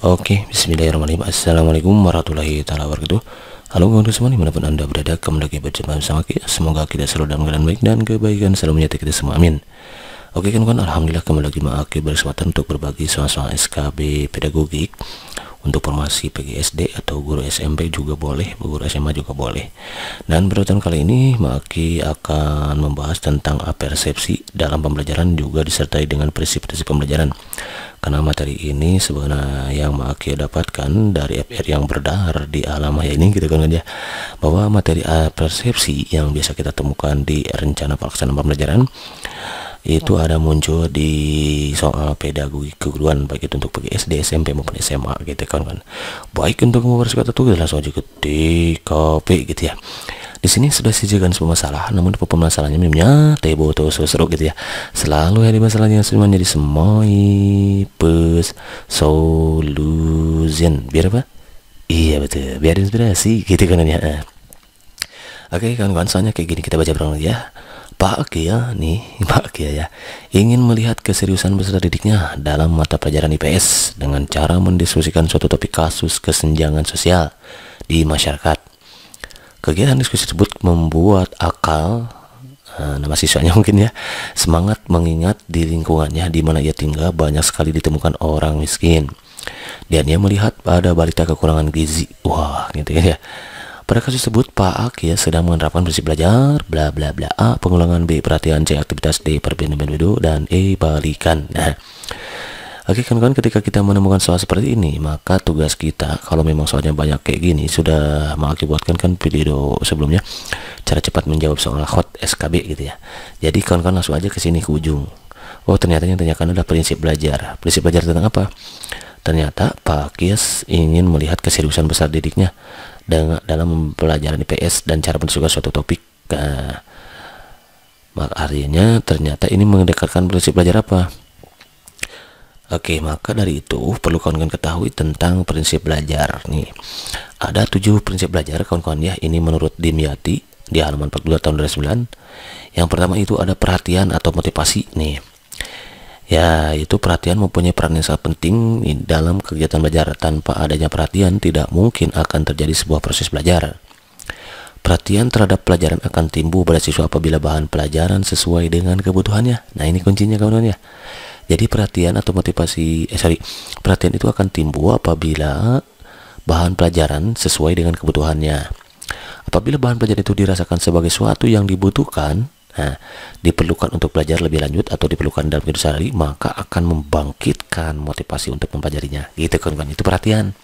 Oke, bismillahirrahmanirrahim Assalamualaikum warahmatullahi taala wabarakatuh Halo kawan-kawan semua, dimanapun anda berada Kembali lagi berjumpa bersama kita Semoga kita selalu dalam keadaan baik dan kebaikan selalu menyertai kita semua, amin Oke okay, kawan-kawan, Alhamdulillah kembali lagi Ma'aki berkesempatan untuk berbagi soal-soal SKB pedagogik untuk formasi PGSD atau guru SMP juga boleh, guru SMA juga boleh. Dan perutan kali ini Maki akan membahas tentang apersepsi dalam pembelajaran juga disertai dengan prinsip-prinsip pembelajaran karena materi ini sebenarnya yang Maki dapatkan dari FR yang berdar di alam maya ini gitu kan ya bahwa materi eh, persepsi yang biasa kita temukan di rencana pelaksanaan pembelajaran itu ya. ada muncul di soal pedagogi keguruan baik itu untuk bagi SD, SMP maupun SMA gitu kan kan baik untuk mempersingkat tugas langsung aja ke DKP gitu ya di sini sudah sisihkan semua masalah, namun permasalahannya memangnya tebo tuh seru gitu ya. Selalu ada masalahnya semua jadi semoi pes solution. Biar apa? Iya betul, biar inspirasi gitu kan ya. Oke kawan-kawan, soalnya kayak gini kita baca berang ya. Pak Kia nih, Pak Kia ya, ingin melihat keseriusan peserta didiknya dalam mata pelajaran IPS dengan cara mendiskusikan suatu topik kasus kesenjangan sosial di masyarakat. Kegiatan diskusi tersebut membuat akal eh, nama siswanya mungkin ya semangat mengingat di lingkungannya di mana ia tinggal banyak sekali ditemukan orang miskin dan ia melihat pada balita kekurangan gizi wah gitu ya pada kasus tersebut Pak Ak ya sedang menerapkan prinsip belajar bla bla bla A pengulangan B perhatian C aktivitas D perbincangan dan E balikan nah Oke kawan-kawan ketika kita menemukan soal seperti ini maka tugas kita kalau memang soalnya banyak kayak gini sudah mengakibatkan kan video sebelumnya cara cepat menjawab soal hot SKB gitu ya. Jadi kawan-kawan langsung aja ke sini ke ujung. Oh ternyata yang tanyakan adalah prinsip belajar. Prinsip belajar tentang apa? Ternyata Pak Kies ingin melihat keseriusan besar didiknya dalam pelajaran IPS dan cara mensuka suatu topik. Nah, maka artinya ternyata ini mendekatkan prinsip belajar apa? Oke, maka dari itu perlu kawan-kawan ketahui tentang prinsip belajar nih. Ada tujuh prinsip belajar kawan-kawan ya. Ini menurut Dimyati di halaman 42 tahun 2009. Yang pertama itu ada perhatian atau motivasi nih. Ya, itu perhatian mempunyai peran yang sangat penting nih, dalam kegiatan belajar. Tanpa adanya perhatian, tidak mungkin akan terjadi sebuah proses belajar. Perhatian terhadap pelajaran akan timbul pada siswa apabila bahan pelajaran sesuai dengan kebutuhannya. Nah, ini kuncinya kawan-kawan ya. Jadi perhatian atau motivasi, eh sorry, perhatian itu akan timbul apabila bahan pelajaran sesuai dengan kebutuhannya. Apabila bahan pelajaran itu dirasakan sebagai suatu yang dibutuhkan, nah, diperlukan untuk belajar lebih lanjut atau diperlukan dalam hidup sehari, maka akan membangkitkan motivasi untuk mempelajarinya. Gitu kan, kan itu perhatian.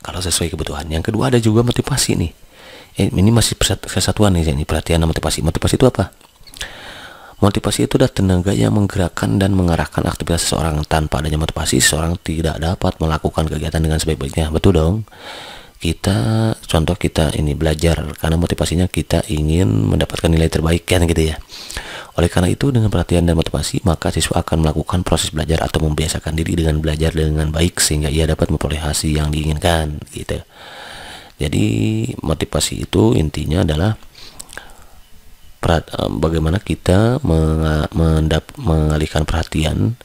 Kalau sesuai kebutuhan. Yang kedua ada juga motivasi nih. Eh, ini masih kesatuan nih, ini perhatian dan motivasi. Motivasi itu apa? Motivasi itu adalah tenaga yang menggerakkan dan mengarahkan aktivitas seseorang. Tanpa adanya motivasi, seseorang tidak dapat melakukan kegiatan dengan sebaik-baiknya. Betul dong? Kita, contoh kita ini belajar karena motivasinya kita ingin mendapatkan nilai terbaik kan gitu ya. Oleh karena itu, dengan perhatian dan motivasi, maka siswa akan melakukan proses belajar atau membiasakan diri dengan belajar dengan baik sehingga ia dapat memperoleh hasil yang diinginkan gitu. Jadi, motivasi itu intinya adalah Eh, bagaimana kita mengalihkan perhatian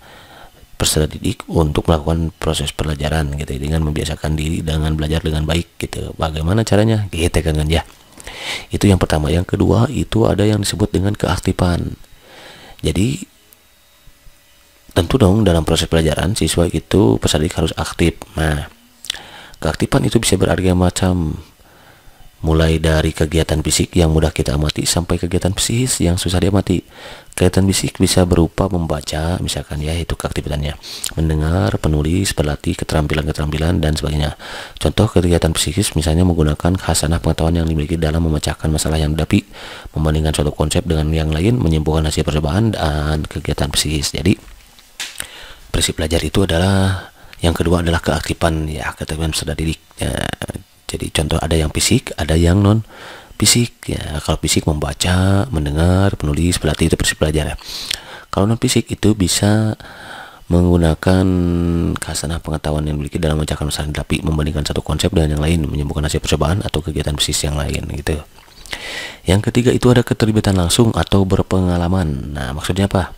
peserta didik untuk melakukan proses pelajaran gitu ya, dengan membiasakan diri dengan belajar dengan baik gitu bagaimana caranya gitu kan, kan ya itu yang pertama yang kedua itu ada yang disebut dengan keaktifan jadi tentu dong dalam proses pelajaran siswa itu peserta didik harus aktif nah keaktifan itu bisa berarti macam mulai dari kegiatan fisik yang mudah kita amati sampai kegiatan psikis yang susah diamati. Kegiatan fisik bisa berupa membaca, misalkan ya itu keaktifannya, mendengar, penulis, berlatih, keterampilan-keterampilan dan sebagainya. Contoh kegiatan psikis misalnya menggunakan khasanah pengetahuan yang dimiliki dalam memecahkan masalah yang dapi, membandingkan suatu konsep dengan yang lain, menyimpulkan hasil percobaan dan kegiatan psikis. Jadi prinsip belajar itu adalah yang kedua adalah keaktifan ya keaktifan sadar diri ya, jadi contoh ada yang fisik, ada yang non fisik. Ya, kalau fisik membaca, mendengar, penulis, pelatih itu persis belajar ya. Kalau non fisik itu bisa menggunakan kasanah pengetahuan yang dimiliki dalam mencakar masalah tapi membandingkan satu konsep dengan yang lain menyembuhkan hasil percobaan atau kegiatan bisnis yang lain gitu. Yang ketiga itu ada keterlibatan langsung atau berpengalaman. Nah, maksudnya apa?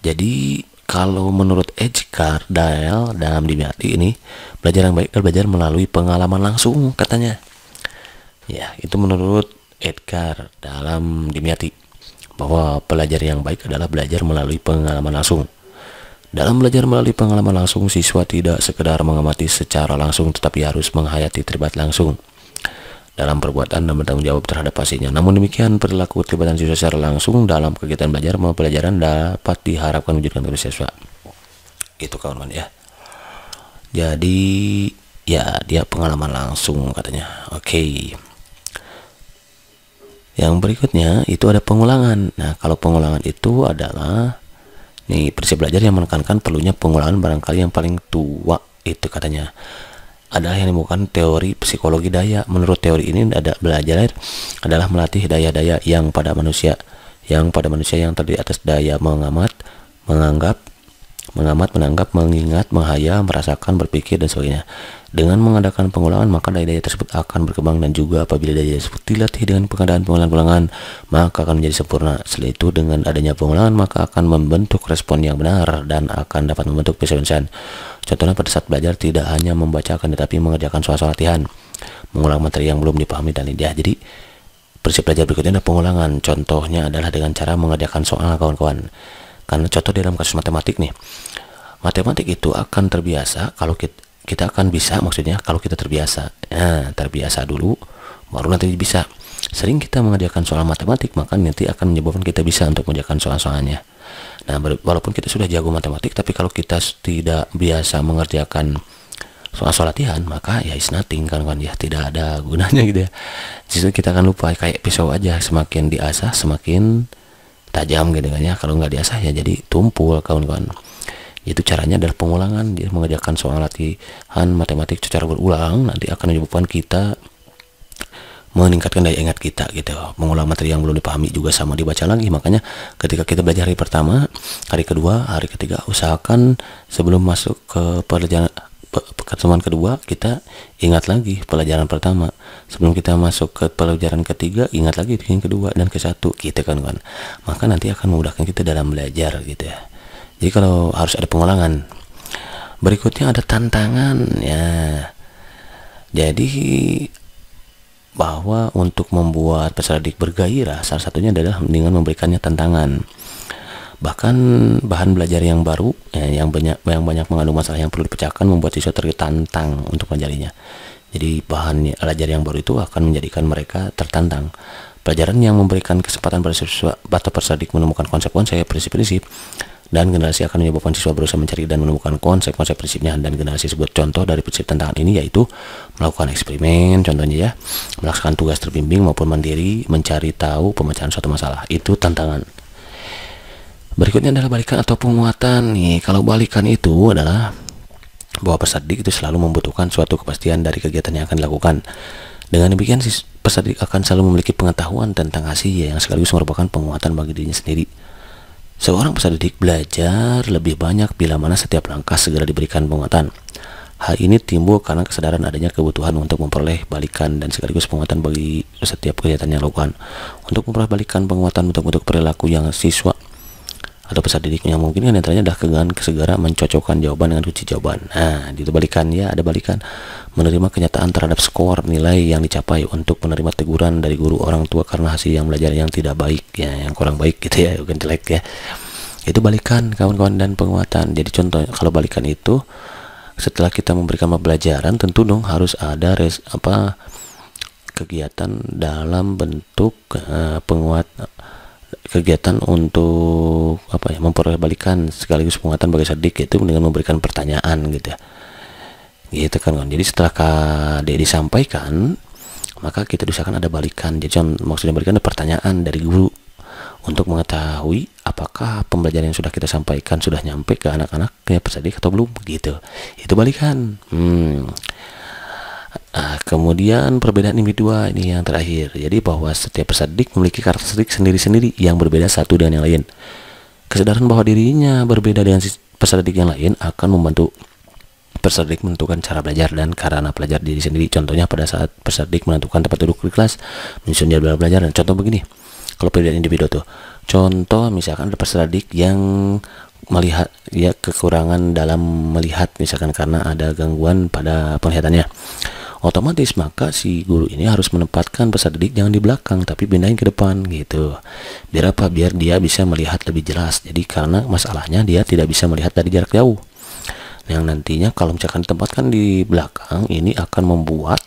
Jadi kalau menurut Edge Cardale dalam dibiati ini belajar yang baik adalah belajar melalui pengalaman langsung katanya ya itu menurut Edgar dalam dimiati bahwa pelajar yang baik adalah belajar melalui pengalaman langsung dalam belajar melalui pengalaman langsung siswa tidak sekedar mengamati secara langsung tetapi harus menghayati terlibat langsung dalam perbuatan dan bertanggung jawab terhadap hasilnya. Namun demikian, perilaku keterlibatan siswa secara langsung dalam kegiatan belajar maupun pelajaran dapat diharapkan wujudkan oleh siswa. Itu kawan-kawan ya. Jadi ya dia pengalaman langsung katanya. Oke. Yang berikutnya itu ada pengulangan. Nah, kalau pengulangan itu adalah nih prinsip belajar yang menekankan perlunya pengulangan barangkali yang paling tua itu katanya adalah yang bukan teori psikologi daya. Menurut teori ini ada belajar adalah melatih daya-daya yang pada manusia yang pada manusia yang terdiri atas daya mengamat, menganggap, mengamat, menanggap, mengingat, menghayal, merasakan, berpikir, dan sebagainya. Dengan mengadakan pengulangan, maka daya-daya tersebut akan berkembang dan juga apabila daya tersebut dilatih dengan pengadaan pengulangan-pengulangan, maka akan menjadi sempurna. Selain itu, dengan adanya pengulangan, maka akan membentuk respon yang benar dan akan dapat membentuk pesan-pesan. Contohnya pada saat belajar tidak hanya membacakan tetapi mengerjakan suatu latihan, mengulang materi yang belum dipahami dan lidah. Jadi, prinsip belajar berikutnya adalah pengulangan. Contohnya adalah dengan cara mengerjakan soal kawan-kawan. Karena contoh di dalam kasus matematik nih, matematik itu akan terbiasa kalau kita, kita akan bisa maksudnya kalau kita terbiasa. Nah, terbiasa dulu baru nanti bisa. Sering kita mengerjakan soal matematik, maka nanti akan menyebabkan kita bisa untuk mengerjakan soal-soalnya. Nah, walaupun kita sudah jago matematik, tapi kalau kita tidak biasa mengerjakan soal-soal latihan, maka ya is nothing kan kan ya tidak ada gunanya gitu ya. Justru kita akan lupa kayak pisau aja, semakin diasah semakin tajam gitu kan ya kalau nggak diasah ya jadi tumpul kawan-kawan itu caranya adalah pengulangan dia mengerjakan soal latihan matematik secara berulang nanti akan menyebabkan kita meningkatkan daya ingat kita gitu mengulang materi yang belum dipahami juga sama dibaca lagi makanya ketika kita belajar hari pertama hari kedua hari ketiga usahakan sebelum masuk ke pelajaran pertemuan kedua kita ingat lagi pelajaran pertama sebelum kita masuk ke pelajaran ketiga ingat lagi yang kedua dan ke satu kita gitu kan kan maka nanti akan memudahkan kita dalam belajar gitu ya jadi kalau harus ada pengulangan berikutnya ada tantangan ya jadi bahwa untuk membuat peserta didik bergairah salah satunya adalah dengan memberikannya tantangan Bahkan bahan belajar yang baru eh, yang banyak yang banyak mengandung masalah yang perlu dipecahkan membuat siswa tertantang untuk mengajarinya. Jadi bahan belajar yang baru itu akan menjadikan mereka tertantang. Pelajaran yang memberikan kesempatan pada siswa atau persadik menemukan konsep konsep prinsip-prinsip dan generasi akan menyebabkan siswa berusaha mencari dan menemukan konsep-konsep prinsipnya dan generasi sebut contoh dari prinsip tantangan ini yaitu melakukan eksperimen contohnya ya melaksanakan tugas terbimbing maupun mandiri mencari tahu pemecahan suatu masalah itu tantangan Berikutnya adalah balikan atau penguatan nih. Kalau balikan itu adalah bahwa pesadik itu selalu membutuhkan suatu kepastian dari kegiatan yang akan dilakukan. Dengan demikian, si pesadik akan selalu memiliki pengetahuan tentang hasil yang sekaligus merupakan penguatan bagi dirinya sendiri. Seorang pesadik belajar lebih banyak bila mana setiap langkah segera diberikan penguatan. Hal ini timbul karena kesadaran adanya kebutuhan untuk memperoleh balikan dan sekaligus penguatan bagi setiap kegiatan yang dilakukan. Untuk memperoleh balikan penguatan untuk bentuk perilaku yang siswa atau pesan didiknya mungkin kan antaranya adalah kegan kesegara mencocokkan jawaban dengan kunci jawaban. Nah, itu balikan ya ada balikan menerima kenyataan terhadap skor nilai yang dicapai untuk menerima teguran dari guru orang tua karena hasil yang belajar yang tidak baik ya, yang kurang baik gitu ya, bukan jelek ya. Itu balikan kawan-kawan dan penguatan. Jadi contoh kalau balikan itu setelah kita memberikan pembelajaran tentu dong harus ada res, apa kegiatan dalam bentuk uh, penguat kegiatan untuk apa ya memperoleh balikan sekaligus penguatan bagi sadik itu dengan memberikan pertanyaan gitu ya gitu kan kan jadi setelah kak Dedi sampaikan maka kita diusahakan ada balikan jadi maksudnya balikan ada pertanyaan dari guru untuk mengetahui apakah pembelajaran yang sudah kita sampaikan sudah nyampe ke anak-anak ke ya, peserta atau belum gitu itu balikan hmm Nah, kemudian perbedaan ini dua ini yang terakhir. Jadi bahwa setiap peserdik memiliki karakteristik sendiri-sendiri yang berbeda satu dengan yang lain. Kesadaran bahwa dirinya berbeda dengan peserdik yang lain akan membantu peserdik menentukan cara belajar dan karena belajar diri sendiri. Contohnya pada saat peserdik menentukan tempat duduk di kelas, menyusun jadwal belajar dan contoh begini. Kalau perbedaan individu tuh. Contoh misalkan ada peserdik yang melihat ya kekurangan dalam melihat misalkan karena ada gangguan pada penglihatannya otomatis maka si guru ini harus menempatkan peserta didik jangan di belakang tapi pindahin ke depan gitu biar apa biar dia bisa melihat lebih jelas jadi karena masalahnya dia tidak bisa melihat dari jarak jauh yang nantinya kalau misalkan ditempatkan di belakang ini akan membuat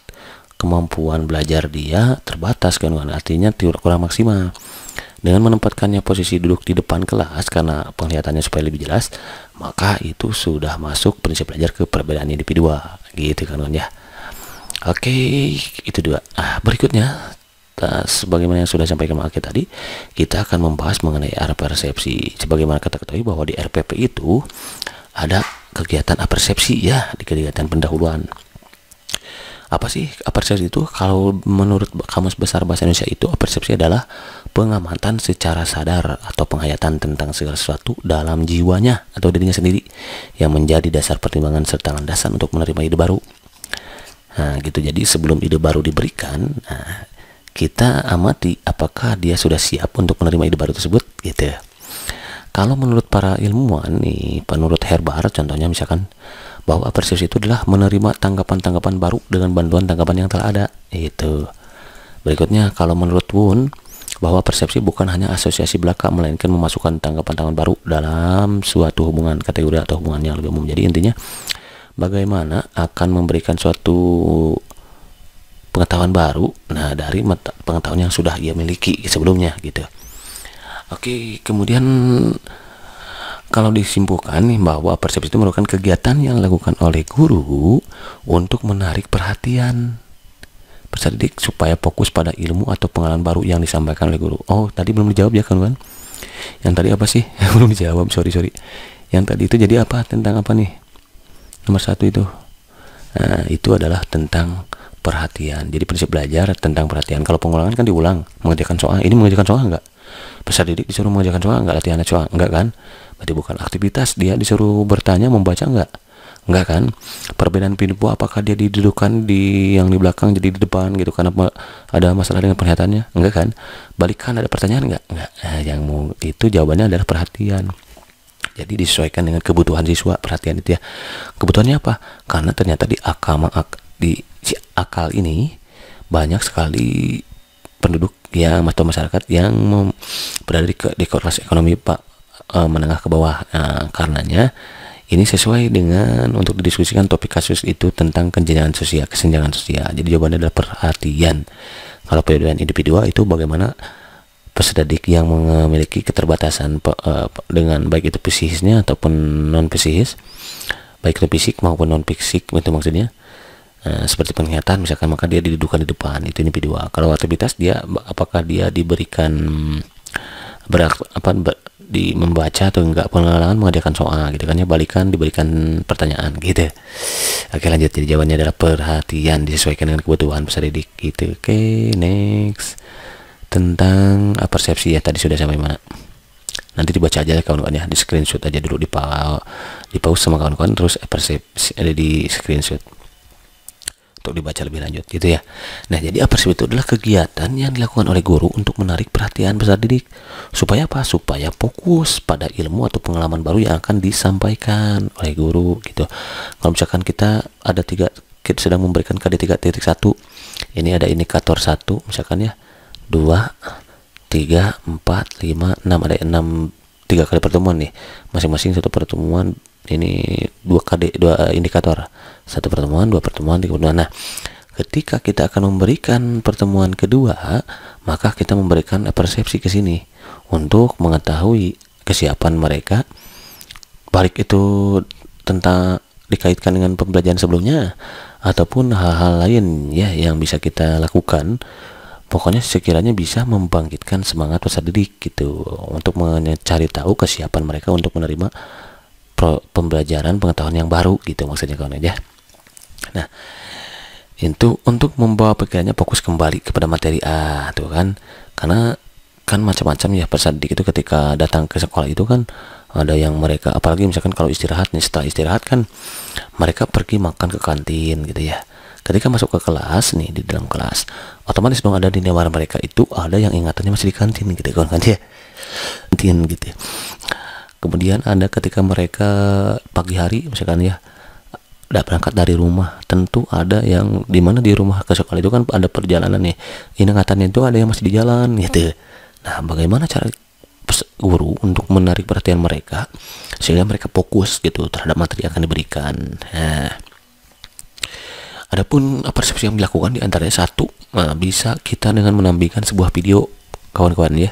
kemampuan belajar dia terbatas kan artinya kurang maksimal dengan menempatkannya posisi duduk di depan kelas karena penglihatannya supaya lebih jelas maka itu sudah masuk prinsip belajar ke perbedaan individual gitu kan ya Oke, okay, itu dua. Ah, berikutnya sebagaimana yang sudah sampaikan Maki tadi, kita akan membahas mengenai arah persepsi. Sebagaimana kita ketahui bahwa di RPP itu ada kegiatan apersepsi ya di kegiatan pendahuluan. Apa sih apersepsi itu? Kalau menurut Kamus Besar Bahasa Indonesia itu apersepsi adalah pengamatan secara sadar atau penghayatan tentang segala sesuatu dalam jiwanya atau dirinya sendiri yang menjadi dasar pertimbangan serta landasan untuk menerima ide baru Nah, gitu. Jadi sebelum ide baru diberikan, nah, kita amati apakah dia sudah siap untuk menerima ide baru tersebut, gitu. Ya. Kalau menurut para ilmuwan nih, menurut Herbar contohnya misalkan bahwa persepsi itu adalah menerima tanggapan-tanggapan baru dengan bantuan tanggapan yang telah ada, itu. Berikutnya kalau menurut Wun bahwa persepsi bukan hanya asosiasi belaka melainkan memasukkan tanggapan-tanggapan baru dalam suatu hubungan kategori atau hubungan yang lebih umum. Jadi intinya bagaimana akan memberikan suatu pengetahuan baru nah dari pengetahuan yang sudah ia miliki sebelumnya gitu oke kemudian kalau disimpulkan nih bahwa persepsi itu merupakan kegiatan yang dilakukan oleh guru untuk menarik perhatian peserta supaya fokus pada ilmu atau pengalaman baru yang disampaikan oleh guru. Oh, tadi belum dijawab ya kawan? Yang tadi apa sih? belum dijawab, sorry sorry. Yang tadi itu jadi apa? Tentang apa nih? nomor satu itu nah, itu adalah tentang perhatian jadi prinsip belajar tentang perhatian kalau pengulangan kan diulang mengerjakan soal ini mengerjakan soal enggak peserta didik disuruh mengerjakan soal enggak latihan soal enggak kan berarti bukan aktivitas dia disuruh bertanya membaca enggak enggak kan perbedaan pintu apakah dia didudukan di yang di belakang jadi di depan gitu karena ada masalah dengan perhatiannya enggak kan balikan ada pertanyaan enggak enggak nah, yang mau itu jawabannya adalah perhatian jadi disesuaikan dengan kebutuhan siswa. Perhatian itu ya. Kebutuhannya apa? Karena ternyata di akal di si akal ini banyak sekali penduduk yang atau masyarakat yang berada di, di kelas ekonomi pak e, menengah ke bawah. Nah, karenanya ini sesuai dengan untuk didiskusikan topik kasus itu tentang kesenjangan sosial, kesenjangan sosial. Jadi jawabannya adalah perhatian. Kalau perbedaan individual itu bagaimana peserta pesedadik yang memiliki keterbatasan uh, dengan baik itu psikisnya ataupun non psikis baik itu fisik maupun non fisik itu maksudnya uh, seperti penglihatan misalkan maka dia didudukan di depan itu ini individual kalau aktivitas dia apakah dia diberikan berak apa ber, di membaca atau enggak pengalaman mengadakan soal gitu kan ya balikan diberikan pertanyaan gitu oke lanjut jadi jawabannya adalah perhatian disesuaikan dengan kebutuhan peserta didik gitu oke next tentang uh, persepsi ya tadi sudah sampai mana nanti dibaca aja ya kawan-kawan ya di screenshot aja dulu di pa di pause sama kawan-kawan terus eh, persepsi ada eh, di screenshot untuk dibaca lebih lanjut gitu ya nah jadi persepsi itu adalah kegiatan yang dilakukan oleh guru untuk menarik perhatian besar didik supaya apa supaya fokus pada ilmu atau pengalaman baru yang akan disampaikan oleh guru gitu kalau misalkan kita ada tiga kita sedang memberikan KD3.1 ini ada indikator satu misalkan ya 2 3 4 5 6 ada 6 tiga kali pertemuan nih masing-masing satu pertemuan ini dua kali dua eh, indikator satu pertemuan dua pertemuan tiga pertemuan nah ketika kita akan memberikan pertemuan kedua maka kita memberikan persepsi ke sini untuk mengetahui kesiapan mereka balik itu tentang dikaitkan dengan pembelajaran sebelumnya ataupun hal-hal lain ya yang bisa kita lakukan pokoknya sekiranya bisa membangkitkan semangat peserta didik gitu untuk mencari tahu kesiapan mereka untuk menerima pembelajaran pengetahuan yang baru gitu maksudnya kawan aja. Nah, itu untuk membawa pikirannya fokus kembali kepada materi A tuh kan karena kan macam-macam ya peserta didik itu ketika datang ke sekolah itu kan ada yang mereka apalagi misalkan kalau istirahat nih setelah istirahat kan mereka pergi makan ke kantin gitu ya ketika masuk ke kelas nih di dalam kelas otomatis dong ada di newar mereka itu ada yang ingatannya masih di kantin gitu ya, kan kantin ya kantin gitu ya. kemudian ada ketika mereka pagi hari misalkan ya udah berangkat dari rumah tentu ada yang di mana di rumah ke sekolah itu kan ada perjalanan nih ya. ingatannya itu ada yang masih di jalan gitu nah bagaimana cara guru untuk menarik perhatian mereka sehingga mereka fokus gitu terhadap materi yang akan diberikan. Nah, Adapun eh, persepsi yang dilakukan diantaranya satu, nah, bisa kita dengan menampilkan sebuah video kawan-kawan ya.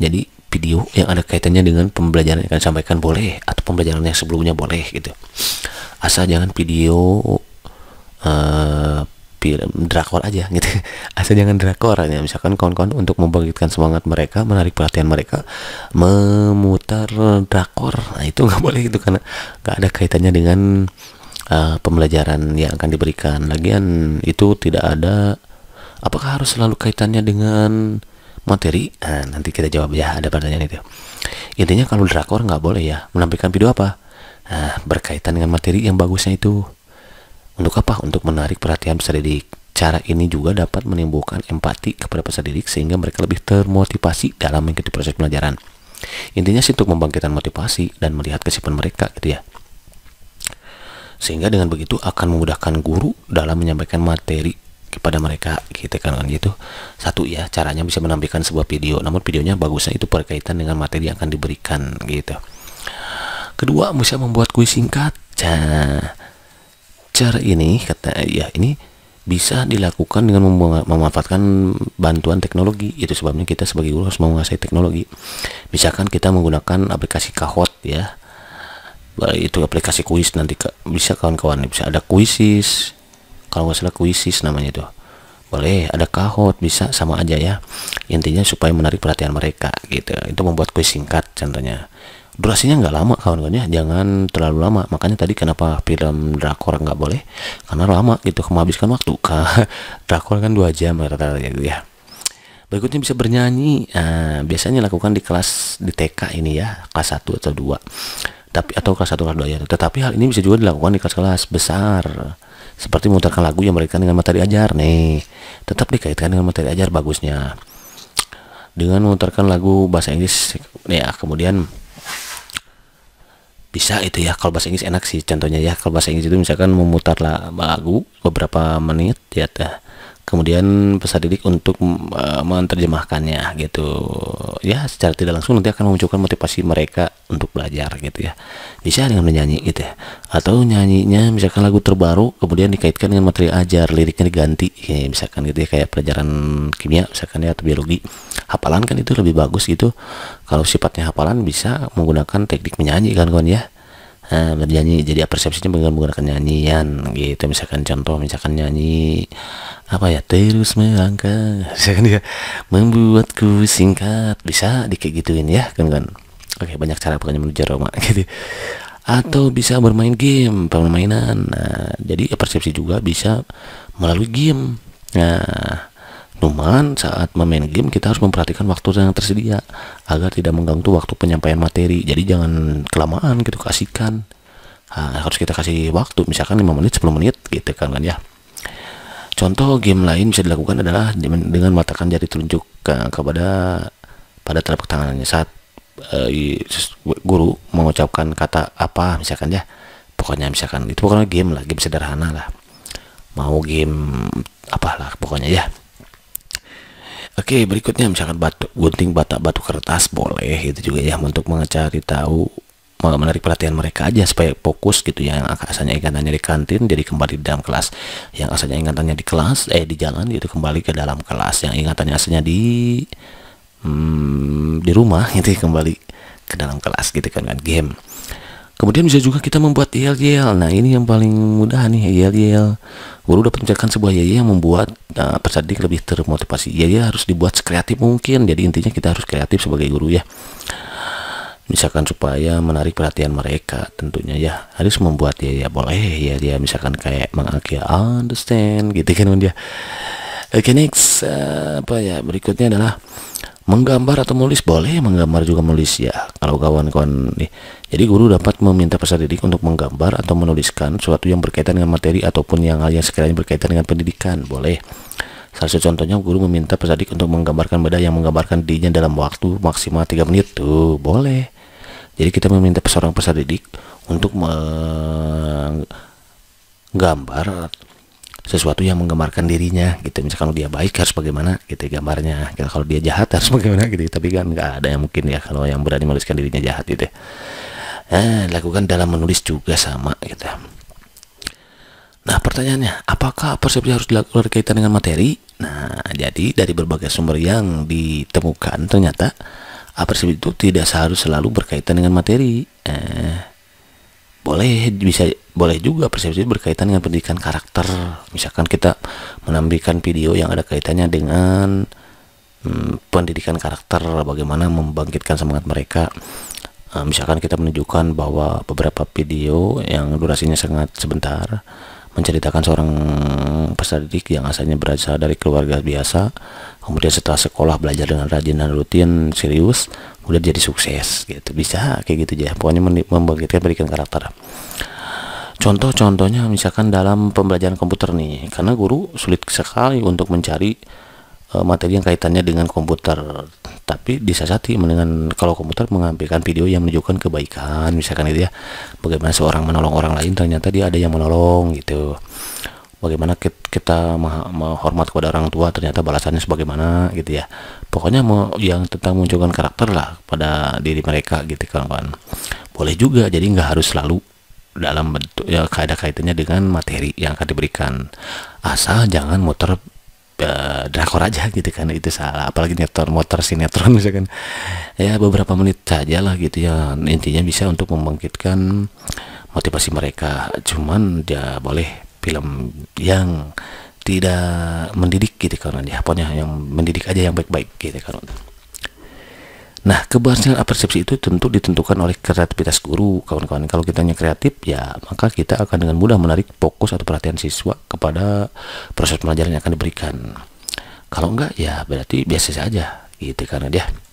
Jadi video yang ada kaitannya dengan pembelajaran yang akan sampaikan boleh atau pembelajaran yang sebelumnya boleh gitu. Asal jangan video uh, eh, film drakor aja gitu. Asal jangan drakor ya. Misalkan kawan-kawan untuk membangkitkan semangat mereka, menarik perhatian mereka, memutar drakor. Nah, itu nggak boleh gitu karena nggak ada kaitannya dengan uh, pembelajaran yang akan diberikan. Lagian itu tidak ada apakah harus selalu kaitannya dengan materi? Nah, nanti kita jawab ya ada pertanyaan itu. Intinya kalau drakor nggak boleh ya menampilkan video apa? Nah, berkaitan dengan materi yang bagusnya itu. Untuk apa? Untuk menarik perhatian peserta didik. Cara ini juga dapat menimbulkan empati kepada peserta didik sehingga mereka lebih termotivasi dalam mengikuti proses pelajaran. Intinya sih untuk membangkitkan motivasi dan melihat kesiapan mereka gitu ya sehingga dengan begitu akan memudahkan guru dalam menyampaikan materi kepada mereka gitu kan gitu satu ya caranya bisa menampilkan sebuah video namun videonya bagusnya itu berkaitan dengan materi yang akan diberikan gitu kedua bisa membuat kuis singkat cara ini kata ya ini bisa dilakukan dengan memanfaatkan bantuan teknologi itu sebabnya kita sebagai guru harus menguasai teknologi misalkan kita menggunakan aplikasi Kahoot ya itu aplikasi kuis nanti bisa kawan-kawan bisa ada kuisis kalau nggak salah kuisis namanya itu boleh ada kahot bisa sama aja ya intinya supaya menarik perhatian mereka gitu itu membuat kuis singkat contohnya durasinya nggak lama kawan-kawannya jangan terlalu lama makanya tadi kenapa film drakor nggak boleh karena lama gitu menghabiskan waktu kah drakor kan dua jam rata-rata gitu ya berikutnya bisa bernyanyi nah, biasanya lakukan di kelas di TK ini ya kelas 1 atau 2 tapi atau kelas 1 kelas 2 ya. Tetapi hal ini bisa juga dilakukan di kelas-kelas besar seperti memutarkan lagu yang berkaitan dengan materi ajar nih. Tetap dikaitkan dengan materi ajar bagusnya. Dengan memutarkan lagu bahasa Inggris ya kemudian bisa itu ya kalau bahasa Inggris enak sih contohnya ya kalau bahasa Inggris itu misalkan memutar lagu beberapa menit ya kemudian peserta didik untuk uh, menerjemahkannya gitu ya secara tidak langsung nanti akan memunculkan motivasi mereka untuk belajar gitu ya bisa dengan menyanyi gitu ya atau nyanyinya misalkan lagu terbaru kemudian dikaitkan dengan materi ajar liriknya diganti ya, misalkan gitu ya kayak pelajaran kimia misalkan ya atau biologi hafalan kan itu lebih bagus gitu kalau sifatnya hafalan bisa menggunakan teknik menyanyi kan kawan ya uh, eh, bernyanyi jadi persepsinya menggunakan nyanyian gitu misalkan contoh misalkan nyanyi apa ya terus melangkah misalkan dia membuatku singkat bisa dikit gituin ya kan kan oke banyak cara pokoknya menuju Roma gitu atau bisa bermain game permainan nah, jadi persepsi juga bisa melalui game nah Cuman saat memain game kita harus memperhatikan waktu yang tersedia agar tidak mengganggu waktu penyampaian materi. Jadi jangan kelamaan gitu kasihkan. Nah, harus kita kasih waktu misalkan 5 menit 10 menit gitu kan kan ya. Contoh game lain bisa dilakukan adalah dengan matakan jari telunjuk ke, kepada pada telapak tangannya saat e, guru mengucapkan kata apa misalkan ya. Pokoknya misalkan itu pokoknya game lah, game sederhana lah. Mau game apalah pokoknya ya. Oke, berikutnya misalkan batu, gunting bata batu kertas boleh itu juga ya untuk mencari tahu menarik perhatian mereka aja supaya fokus gitu ya yang asalnya ingatannya di kantin jadi kembali di dalam kelas yang asalnya ingatannya di kelas eh di jalan itu kembali ke dalam kelas yang ingatannya asalnya di hmm, di rumah itu ya, kembali ke dalam kelas gitu kan kan game Kemudian bisa juga kita membuat yel-yel. Nah, ini yang paling mudah nih, yel-yel. Guru udah mencairkan sebuah yel yang membuat uh, eh, peserdik lebih termotivasi. Yel-yel harus dibuat sekreatif mungkin. Jadi intinya kita harus kreatif sebagai guru ya. Misalkan supaya menarik perhatian mereka tentunya ya. Harus membuat yel yel. boleh ya dia misalkan kayak mengakui understand gitu kan dia. Ya. Oke, okay, next uh, apa ya? Berikutnya adalah menggambar atau menulis boleh menggambar juga menulis ya kalau kawan-kawan nih jadi guru dapat meminta peserta didik untuk menggambar atau menuliskan sesuatu yang berkaitan dengan materi ataupun yang hal yang sekiranya berkaitan dengan pendidikan boleh salah satu contohnya guru meminta peserta didik untuk menggambarkan beda yang menggambarkan dirinya dalam waktu maksimal 3 menit tuh boleh jadi kita meminta seorang peserta didik untuk menggambar sesuatu yang menggemarkan dirinya gitu misalkan kalau dia baik harus bagaimana gitu gambarnya gitu. kalau dia jahat harus bagaimana gitu tapi kan nggak ada yang mungkin ya kalau yang berani menuliskan dirinya jahat gitu eh, ya, lakukan dalam menulis juga sama gitu Nah pertanyaannya, apakah persepsi harus dilakukan berkaitan dengan materi? Nah, jadi dari berbagai sumber yang ditemukan ternyata persepsi itu tidak harus selalu berkaitan dengan materi. Eh, boleh bisa boleh juga persepsi berkaitan dengan pendidikan karakter misalkan kita menampilkan video yang ada kaitannya dengan hmm, pendidikan karakter bagaimana membangkitkan semangat mereka eh, misalkan kita menunjukkan bahwa beberapa video yang durasinya sangat sebentar menceritakan seorang peserta didik yang asalnya berasal dari keluarga biasa, kemudian setelah sekolah belajar dengan rajin dan rutin serius, kemudian jadi sukses gitu. Bisa kayak gitu aja. Pokoknya membangkitkan berikan karakter. Contoh-contohnya misalkan dalam pembelajaran komputer nih, karena guru sulit sekali untuk mencari eh, materi yang kaitannya dengan komputer tapi disasati mendingan kalau komputer mengambilkan video yang menunjukkan kebaikan misalkan itu ya bagaimana seorang menolong orang lain ternyata dia ada yang menolong gitu bagaimana kita menghormat kepada orang tua ternyata balasannya sebagaimana gitu ya pokoknya mau yang tentang munculkan karakter lah pada diri mereka gitu kawan-kawan boleh juga jadi nggak harus selalu dalam bentuk ya ada kaitannya dengan materi yang akan diberikan asal jangan muter Eh, drakor aja gitu kan itu salah apalagi netron motor sinetron misalkan ya beberapa menit saja lah gitu ya intinya bisa untuk membangkitkan motivasi mereka cuman ya boleh film yang tidak mendidik gitu kan ya pokoknya yang mendidik aja yang baik-baik gitu kan Nah, keberhasilan apresiasi itu tentu ditentukan oleh kreativitas guru, kawan-kawan. Kalau kita hanya kreatif, ya maka kita akan dengan mudah menarik fokus atau perhatian siswa kepada proses pelajaran yang akan diberikan. Kalau enggak, ya berarti biasa saja, gitu karena ya. dia